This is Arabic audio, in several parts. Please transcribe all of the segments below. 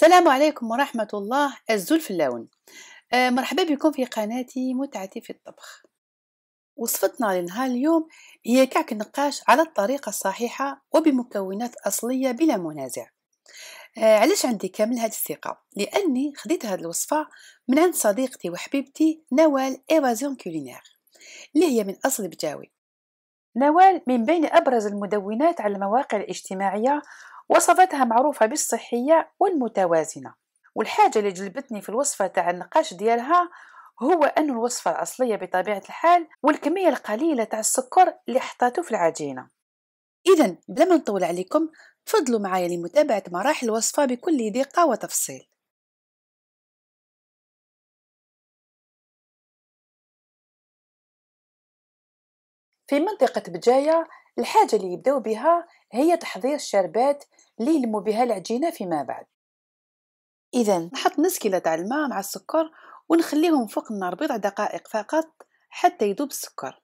السلام عليكم ورحمة الله الزول في اللون آه، مرحبا بكم في قناتي متعتي في الطبخ وصفتنا لنهار اليوم هي كعك النقاش على الطريقة الصحيحة وبمكونات أصلية بلا منازع آه، علاش عندي كامل هاد الثقة لأني خديت هاد الوصفة من عند صديقتي وحبيبتي نوال إيوازيون كولينير اللي هي من أصل بجاوي نوال من بين أبرز المدونات على المواقع الاجتماعية وصفتها معروفة بالصحية والمتوازنة والحاجة اللي جلبتني في الوصفة تاع النقاش ديالها هو أن الوصفة الأصلية بطبيعة الحال والكمية القليلة تاع السكر اللي حطاته في العجينة إذا بلا ما نطول عليكم تفضلوا معايا لمتابعة مراحل الوصفة بكل دقة وتفصيل في منطقة بجاية الحاجة اللي يبداو بها هي تحضير الشربات اللي يلمو بها العجينة فيما بعد إذا نحط نص كيلو تاع الماء مع السكر ونخليهم فوق النار بضع دقائق فقط حتى يذوب السكر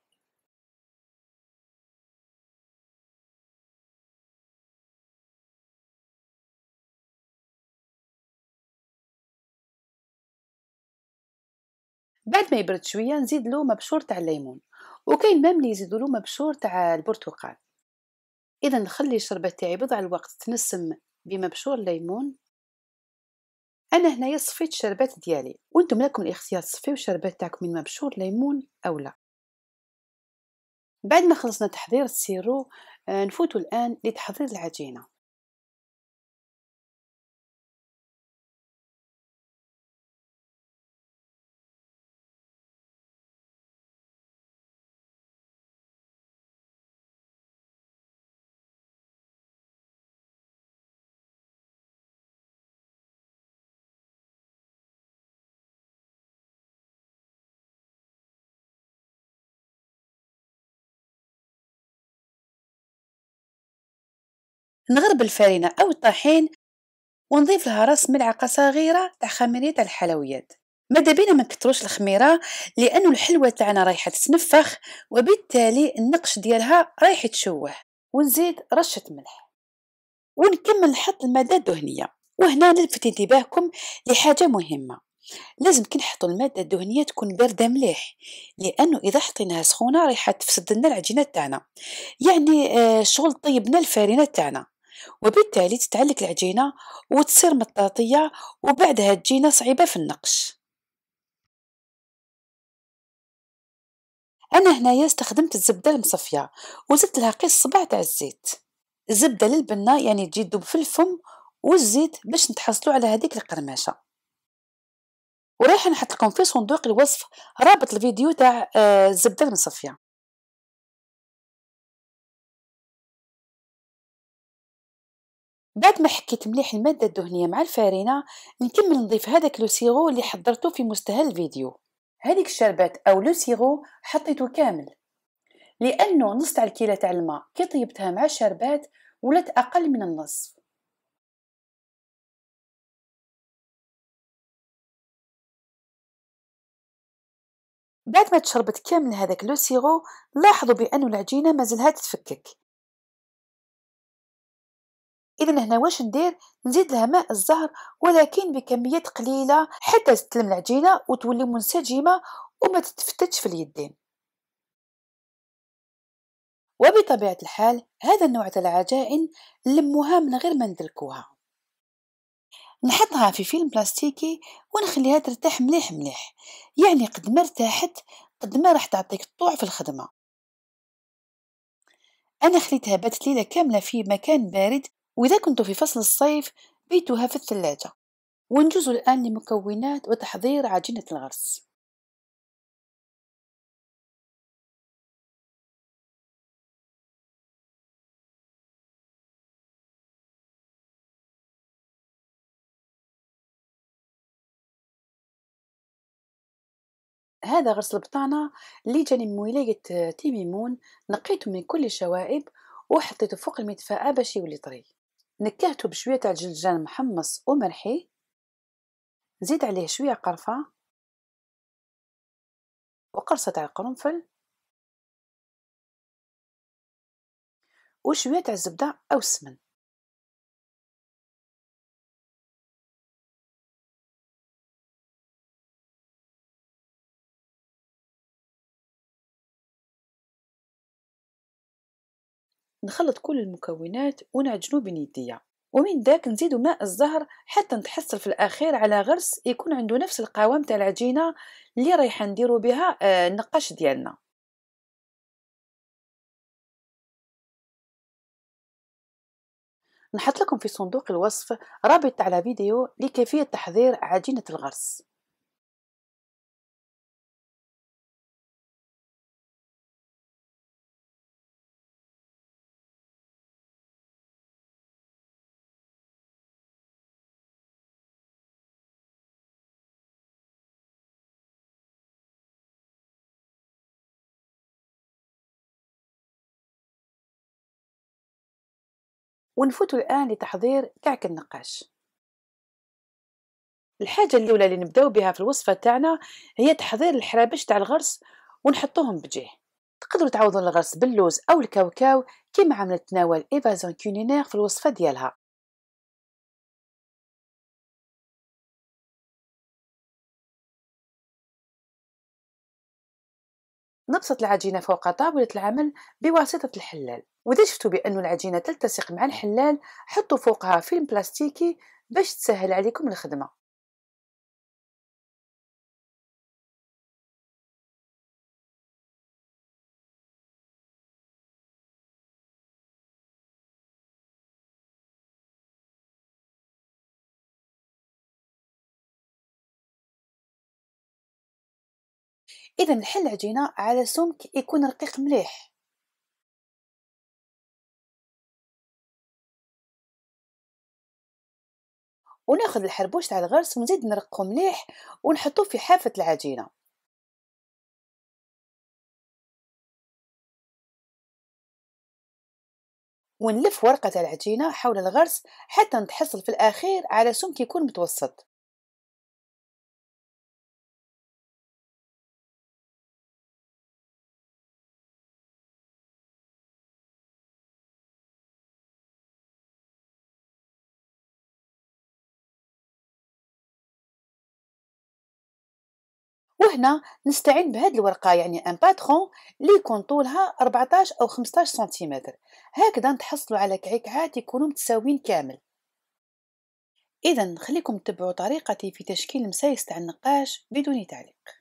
بعد ما يبرد شويه نزيد له مبشور تاع الليمون وكاين مام لي يزيدوا له مبشور تاع البرتقال اذا نخلي الشربه تاعي بضع الوقت تنسم بمبشور الليمون انا هنايا صفيت الشربات ديالي وانتم لكم الاختيار تصفيو الشربات تاعكم من مبشور ليمون او لا بعد ما خلصنا تحضير السيرو آه، نفوتوا الان لتحضير العجينه نغرب الفرينة أو الطحين ونضيف لها راس ملعقة صغيرة تاع خميرة تاع الحلويات ماذا بينا ما نكتروش الخميرة لأنه الحلوة تاعنا رايحة تتنفخ وبالتالي النقش ديالها رايح يتشوه ونزيد رشة ملح ونكمل نحط المادة الدهنية وهنا نلفت انتباهكم لحاجة مهمة لازم كي نحطوا المادة الدهنية تكون باردة مليح لأنه إذا حطيناها سخونة رايحة تفسد لنا العجينة تاعنا يعني آه، شغل طيبنا الفارينة تاعنا وبالتالي تتعلق العجينة وتصير مطاطية وبعدها تجينا صعيبة في النقش أنا هنايا استخدمت الزبدة المصفية وزدت لها قيس صبع تاع الزيت الزبدة للبنة يعني تجي تذوب في الفم والزيت باش نتحصلوا على هذيك القرمشة ورايحة نحط لكم في صندوق الوصف رابط الفيديو تاع آه، الزبدة المصفية بعد ما حكيت مليح الماده الدهنيه مع الفارينه نكمل نضيف هذاك لو سيغو اللي حضرته في مستهل الفيديو هذيك الشربات او لو سيغو حطيته كامل لانه نص تاع الكيله تاع الماء كي طيبتها مع الشربات ولات اقل من النصف بعد ما تشربت كامل هذاك لو سيغو لاحظوا بانه العجينه مازالها تتفكك اذا هنا واش ندير نزيد لها ماء الزهر ولكن بكميات قليله حتى تتلم العجينه وتولي منسجمه وما تتفتتش في اليدين وبطبيعة الحال هذا النوع تاع العجائن نلموها من غير ما ندلكوها نحطها في فيلم بلاستيكي ونخليها ترتاح مليح مليح يعني قد ما ارتاحت قد ما راح تعطيك الطوع في الخدمة أنا خليتها باتت ليلة كاملة في مكان بارد وإذا كنت في فصل الصيف بيتوها في الثلاجة ونجوز الآن لمكونات وتحضير عجينة الغرس هذا غرس البطانة اللي جاني من ولاية آه، تيميمون نقيته من كل الشوائب وحطيته فوق المدفأة باش يولي طري نكهته بشويه تاع الجلجان محمص ومرحي زيد عليه شويه قرفه وقرصه تاع القرنفل وشويه تاع الزبده او السمن نخلط كل المكونات ونعجنو بين يديا ومن داك نزيدو ماء الزهر حتى نتحصل في الاخير على غرس يكون عنده نفس القوام تاع العجينه اللي رايحه نديرو بها آه، النقاش ديالنا نحط لكم في صندوق الوصف رابط على فيديو لكيفيه تحضير عجينه الغرس ونفوتوا الآن لتحضير كعك النقاش الحاجة الأولى اللي نبدأ بها في الوصفة تاعنا هي تحضير الحرابش تاع الغرس ونحطوهم بجيه تقدروا تعوضون الغرس باللوز أو الكاوكاو كما عملت تناول إيفازون كولينير في الوصفة ديالها نبسط العجينة فوق طاولة العمل بواسطة الحلال وإذا شفتوا بأن العجينة تلتصق مع الحلال حطوا فوقها فيلم بلاستيكي باش تسهل عليكم الخدمة اذا نحل العجينه على سمك يكون رقيق مليح وناخذ الحربوش تاع الغرس ونزيد نرقو مليح ونحطوه في حافه العجينه ونلف ورقة العجينة حول الغرس حتى نتحصل في الأخير على سمك يكون متوسط وهنا نستعين بهاد الورقة يعني ان باترون اللي يكون طولها 14 أو 15 سنتيمتر هكذا نتحصلوا على كعكعات يكونوا متساويين كامل إذا خليكم تتبعوا طريقتي في تشكيل مسايس تاع النقاش بدون تعليق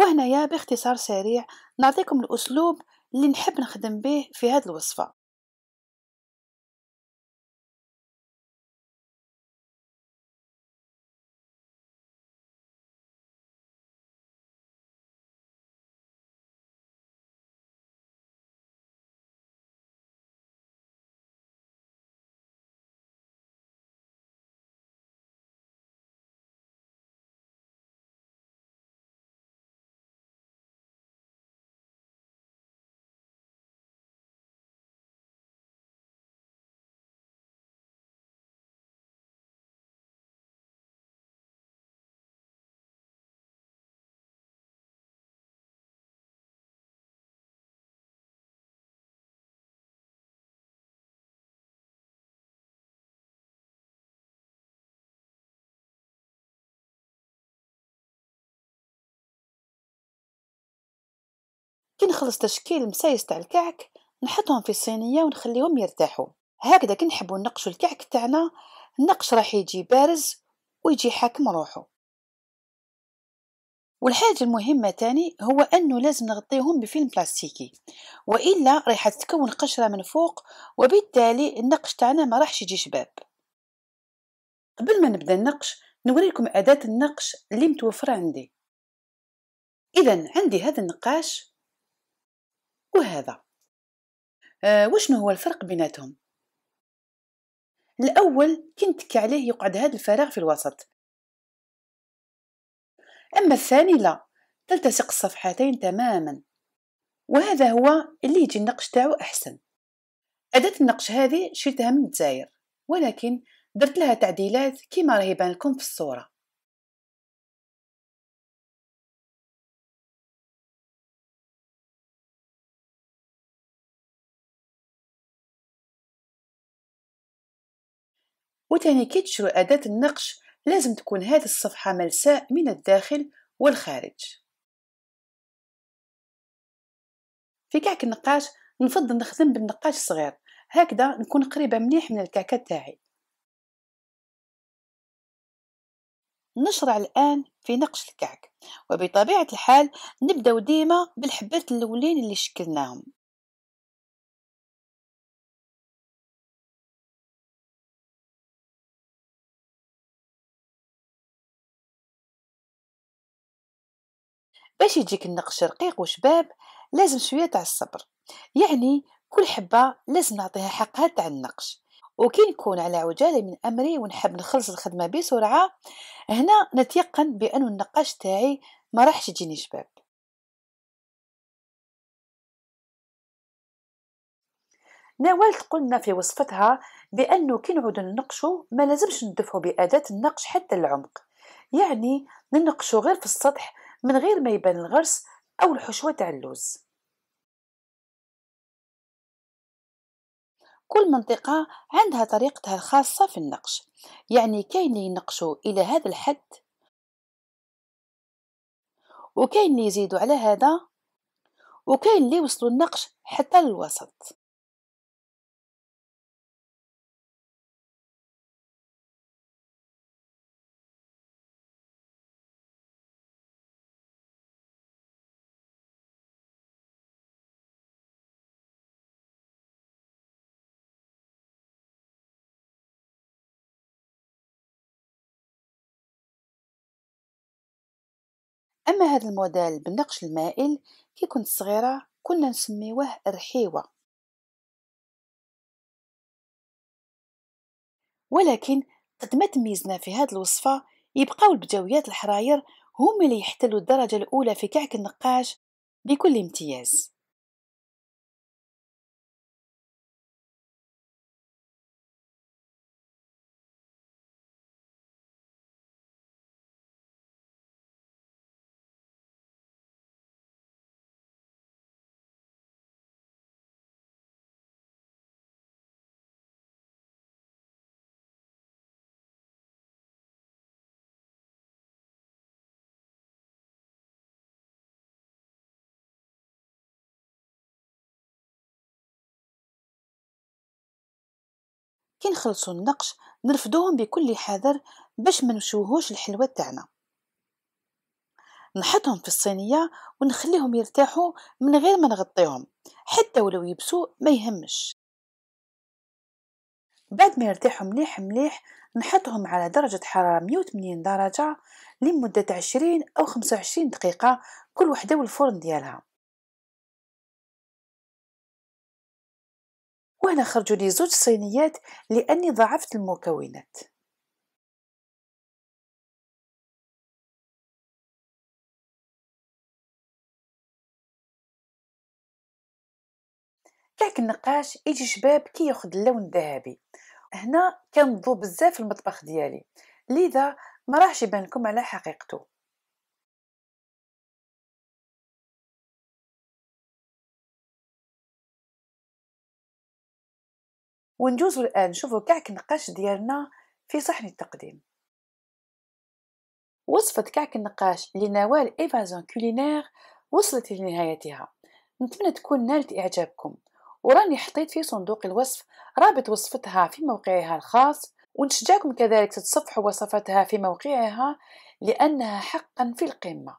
وهنايا باختصار سريع نعطيكم الأسلوب اللي نحب نخدم به في هاد الوصفة كي نخلص تشكيل المسايس تاع الكعك نحطهم في صينيه ونخليهم يرتاحوا هكذا كي نحبوا نقشوا الكعك تاعنا النقش راح يجي بارز ويجي حاكم روحه والحاجة المهمة تاني هو أنه لازم نغطيهم بفيلم بلاستيكي وإلا راح تتكون قشرة من فوق وبالتالي النقش تاعنا ما راحش يجي شباب قبل ما نبدأ النقش نوريكم أداة النقش اللي متوفرة عندي إذا عندي هذا النقاش وهذا أه وشنو هو الفرق بيناتهم الاول كنت عليه يقعد هذا الفراغ في الوسط اما الثاني لا تلتصق الصفحتين تماما وهذا هو اللي يجي النقش تاعو احسن اداه النقش هذه شريتها من الجزائر ولكن درت لها تعديلات كما راهي لكم في الصوره وتاني كي تشرو أداة النقش لازم تكون هذه الصفحة ملساء من الداخل والخارج في كعك النقاش نفضل نخدم بالنقاش صغير هكذا نكون قريبة مليح من الكعكة تاعي نشرع الآن في نقش الكعك وبطبيعة الحال نبدأ ديما بالحبات الأولين اللي شكلناهم باش يجيك النقش رقيق وشباب لازم شويه تاع الصبر يعني كل حبه لازم نعطيها حقها تاع النقش وكي نكون على عجالة من أمري ونحب نخلص الخدمة بسرعة هنا نتيقن بأن النقاش تاعي ما راحش يجيني شباب ناول قلنا في وصفتها بأنه كي نعود ننقشو ما لازمش ندفعو بأداة النقش حتى العمق يعني ننقشو غير في السطح من غير ما يبان الغرس أو الحشوة تاع اللوز كل منطقة عندها طريقتها الخاصة في النقش يعني كاين اللي ينقشوا إلى هذا الحد وكاين اللي يزيدوا على هذا وكاين اللي يوصلوا النقش حتى للوسط أما هذا الموديل بالنقش المائل كي كنت صغيرة كنا نسميوه رحيوة ولكن قد ما تميزنا في هذه الوصفة يبقاو البجويات الحراير هم اللي يحتلوا الدرجة الأولى في كعك النقاش بكل امتياز كي نخلصو النقش نرفدوهم بكل حذر باش ما نشوهوش الحلوى تاعنا نحطهم في الصينيه ونخليهم يرتاحوا من غير ما نغطيهم حتى ولو يبسو ما يهمش بعد ما يرتاحوا مليح مليح نحطهم على درجة حرارة 180 درجة لمدة 20 أو 25 دقيقة كل وحدة والفرن ديالها وهنا خرجوا لي زوج صينيات لأني ضاعفت المكونات كعك النقاش يجي شباب كي ياخذ اللون الذهبي هنا كنضو بزاف المطبخ ديالي لذا ما راحش يبان على حقيقته وندوزو الآن نشوفو كعك النقاش ديالنا في صحن التقديم وصفة كعك النقاش لنوال إيفازون كولينير وصلت لنهايتها نتمنى تكون نالت إعجابكم وراني حطيت في صندوق الوصف رابط وصفتها في موقعها الخاص ونشجعكم كذلك تتصفحوا وصفتها في موقعها لأنها حقا في القمة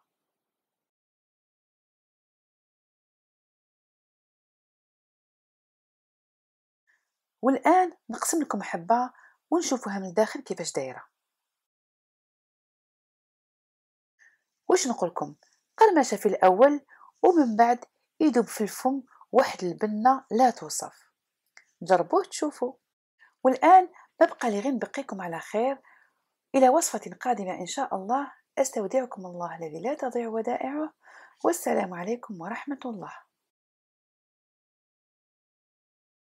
والان نقسم لكم حبه ونشوفوها من الداخل كيفاش دايره واش نقولكم قرمشه في الاول ومن بعد يدوب في الفم واحد البنه لا توصف جربوه تشوفوا والان ما بقى لي غير نبقيكم على خير الى وصفه قادمه ان شاء الله استودعكم الله الذي لا تضيع ودائعه والسلام عليكم ورحمه الله